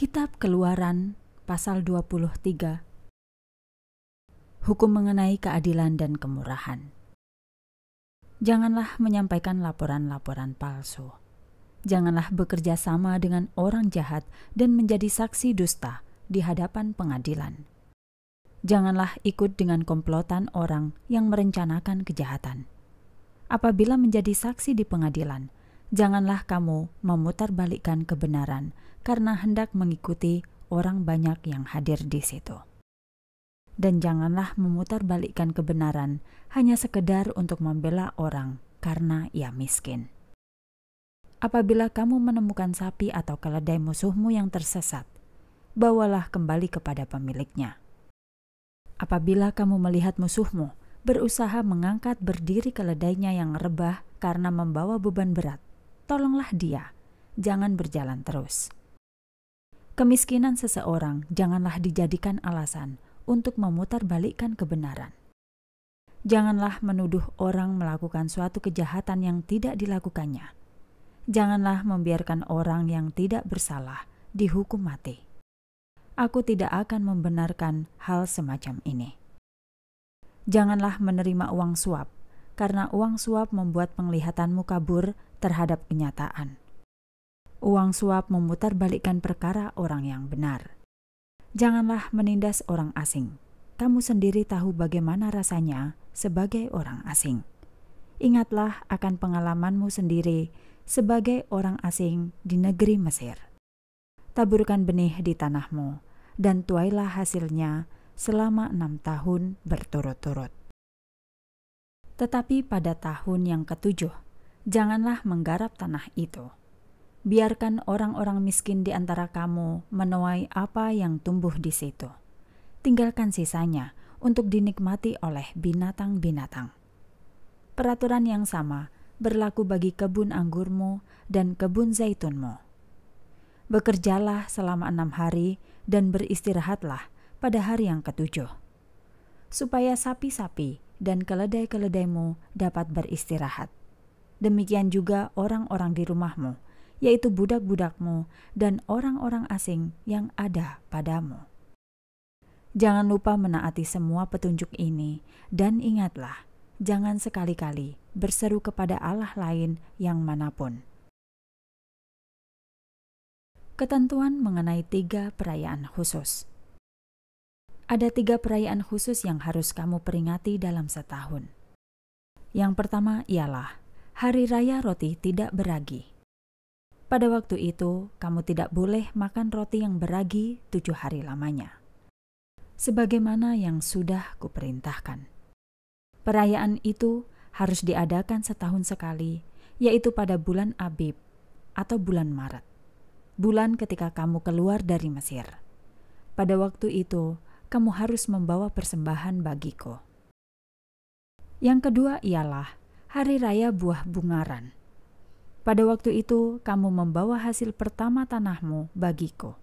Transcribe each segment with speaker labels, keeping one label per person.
Speaker 1: Kitab Keluaran pasal 23 Hukum mengenai keadilan dan kemurahan Janganlah menyampaikan laporan-laporan palsu. Janganlah bekerja sama dengan orang jahat dan menjadi saksi dusta di hadapan pengadilan. Janganlah ikut dengan komplotan orang yang merencanakan kejahatan. Apabila menjadi saksi di pengadilan, janganlah kamu memutarbalikkan kebenaran karena hendak mengikuti orang banyak yang hadir di situ. Dan janganlah memutarbalikkan kebenaran hanya sekedar untuk membela orang karena ia miskin. Apabila kamu menemukan sapi atau keledai musuhmu yang tersesat, bawalah kembali kepada pemiliknya. Apabila kamu melihat musuhmu berusaha mengangkat berdiri keledainya yang rebah karena membawa beban berat, tolonglah dia, jangan berjalan terus. Kemiskinan seseorang janganlah dijadikan alasan untuk memutarbalikkan kebenaran. Janganlah menuduh orang melakukan suatu kejahatan yang tidak dilakukannya. Janganlah membiarkan orang yang tidak bersalah dihukum mati. Aku tidak akan membenarkan hal semacam ini. Janganlah menerima uang suap karena uang suap membuat penglihatanmu kabur terhadap kenyataan. Uang suap memutarbalikkan perkara orang yang benar. Janganlah menindas orang asing. Kamu sendiri tahu bagaimana rasanya sebagai orang asing. Ingatlah akan pengalamanmu sendiri sebagai orang asing di negeri Mesir. Taburkan benih di tanahmu, dan tuailah hasilnya selama enam tahun berturut-turut. Tetapi pada tahun yang ketujuh, janganlah menggarap tanah itu. Biarkan orang-orang miskin di antara kamu menuai apa yang tumbuh di situ. Tinggalkan sisanya untuk dinikmati oleh binatang-binatang. Peraturan yang sama berlaku bagi kebun anggurmu dan kebun zaitunmu. Bekerjalah selama enam hari dan beristirahatlah pada hari yang ketujuh, supaya sapi-sapi dan keledai-keledaimu dapat beristirahat. Demikian juga orang-orang di rumahmu, yaitu budak-budakmu dan orang-orang asing yang ada padamu. Jangan lupa menaati semua petunjuk ini, dan ingatlah, jangan sekali-kali berseru kepada Allah lain yang manapun. Ketentuan mengenai tiga perayaan khusus. Ada tiga perayaan khusus yang harus kamu peringati dalam setahun. Yang pertama ialah Hari Raya Roti Tidak Beragi. Pada waktu itu, kamu tidak boleh makan roti yang beragi tujuh hari lamanya. Sebagaimana yang sudah kuperintahkan. Perayaan itu harus diadakan setahun sekali, yaitu pada bulan Abib atau bulan Maret. Bulan ketika kamu keluar dari Mesir. Pada waktu itu, kamu harus membawa persembahan bagiku. Yang kedua ialah hari raya buah bungaran. Pada waktu itu, kamu membawa hasil pertama tanahmu bagiku.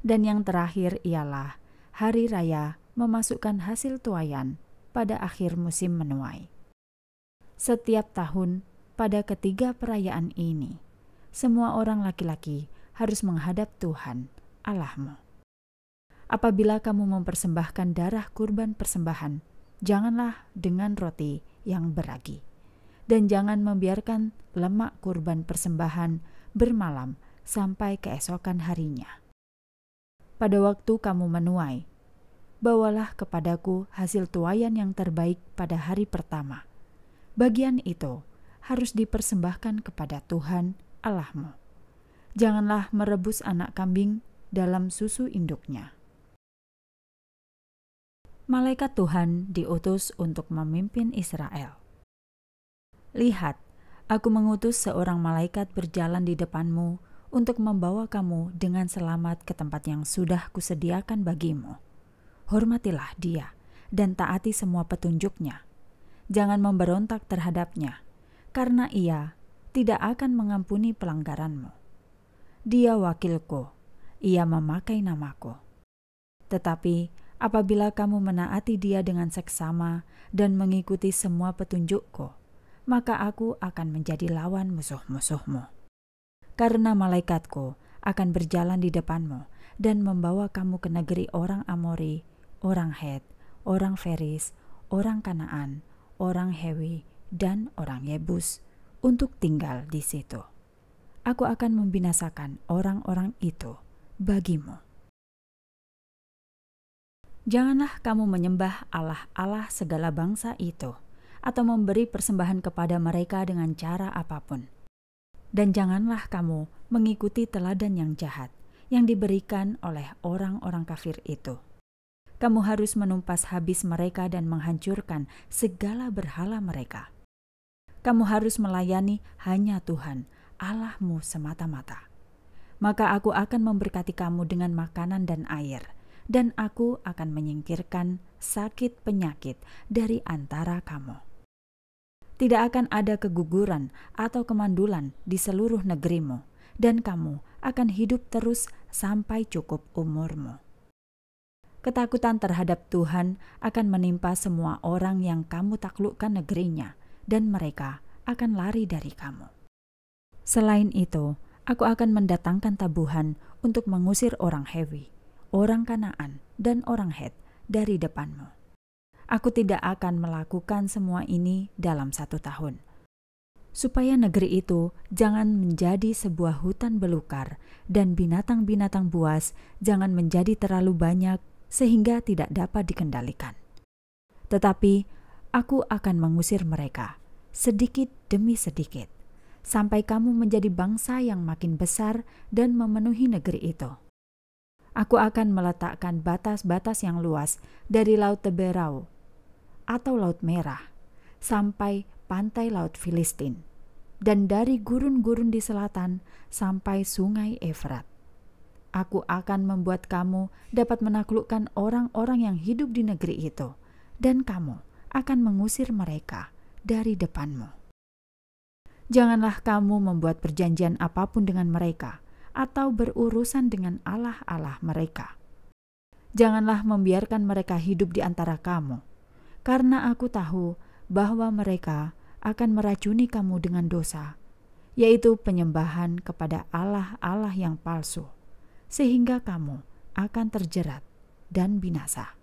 Speaker 1: Dan yang terakhir ialah hari raya memasukkan hasil tuayan pada akhir musim menuai. Setiap tahun, pada ketiga perayaan ini, semua orang laki-laki harus menghadap Tuhan Allahmu. Apabila kamu mempersembahkan darah kurban persembahan, janganlah dengan roti yang beragi, dan jangan membiarkan lemak kurban persembahan bermalam sampai keesokan harinya. Pada waktu kamu menuai, bawalah kepadaku hasil tuayan yang terbaik pada hari pertama. Bagian itu harus dipersembahkan kepada Tuhan Allahmu. Janganlah merebus anak kambing dalam susu induknya malaikat Tuhan diutus untuk memimpin Israel. Lihat, aku mengutus seorang malaikat berjalan di depanmu untuk membawa kamu dengan selamat ke tempat yang sudah kusediakan bagimu. Hormatilah dia dan taati semua petunjuknya. Jangan memberontak terhadapnya, karena ia tidak akan mengampuni pelanggaranmu. Dia wakilku, ia memakai namaku. Tetapi apabila kamu menaati dia dengan seksama dan mengikuti semua petunjukku, maka aku akan menjadi lawan musuh-musuhmu. Karena malaikatku akan berjalan di depanmu dan membawa kamu ke negeri orang Amori, orang Het, orang Feris, orang Kanaan, orang Hewi, dan orang Yebus untuk tinggal di situ. Aku akan membinasakan orang-orang itu bagimu. Janganlah kamu menyembah allah-allah segala bangsa itu, atau memberi persembahan kepada mereka dengan cara apapun. Dan janganlah kamu mengikuti teladan yang jahat yang diberikan oleh orang-orang kafir itu. Kamu harus menumpas habis mereka dan menghancurkan segala berhala mereka. Kamu harus melayani hanya Tuhan, Allahmu semata-mata. Maka aku akan memberkati kamu dengan makanan dan air.' dan aku akan menyingkirkan sakit penyakit dari antara kamu. Tidak akan ada keguguran atau kemandulan di seluruh negerimu, dan kamu akan hidup terus sampai cukup umurmu. Ketakutan terhadap Tuhan akan menimpa semua orang yang kamu taklukkan negerinya, dan mereka akan lari dari kamu. Selain itu, aku akan mendatangkan tabuhan untuk mengusir orang Hewi, orang Kanaan, dan orang Het dari depanmu. Aku tidak akan melakukan semua ini dalam satu tahun. Supaya negeri itu jangan menjadi sebuah hutan belukar, dan binatang-binatang buas jangan menjadi terlalu banyak sehingga tidak dapat dikendalikan. Tetapi aku akan mengusir mereka sedikit demi sedikit sampai kamu menjadi bangsa yang makin besar dan memenuhi negeri itu. Aku akan meletakkan batas-batas yang luas dari Laut Teberau atau Laut Merah sampai pantai Laut Filistin dan dari gurun-gurun di selatan sampai sungai Efrat. Aku akan membuat kamu dapat menaklukkan orang-orang yang hidup di negeri itu dan kamu akan mengusir mereka dari depanmu. Janganlah kamu membuat perjanjian apapun dengan mereka, atau berurusan dengan allah-allah mereka. Janganlah membiarkan mereka hidup di antara kamu, karena aku tahu bahwa mereka akan meracuni kamu dengan dosa, yaitu penyembahan kepada allah-allah yang palsu, sehingga kamu akan terjerat dan binasa.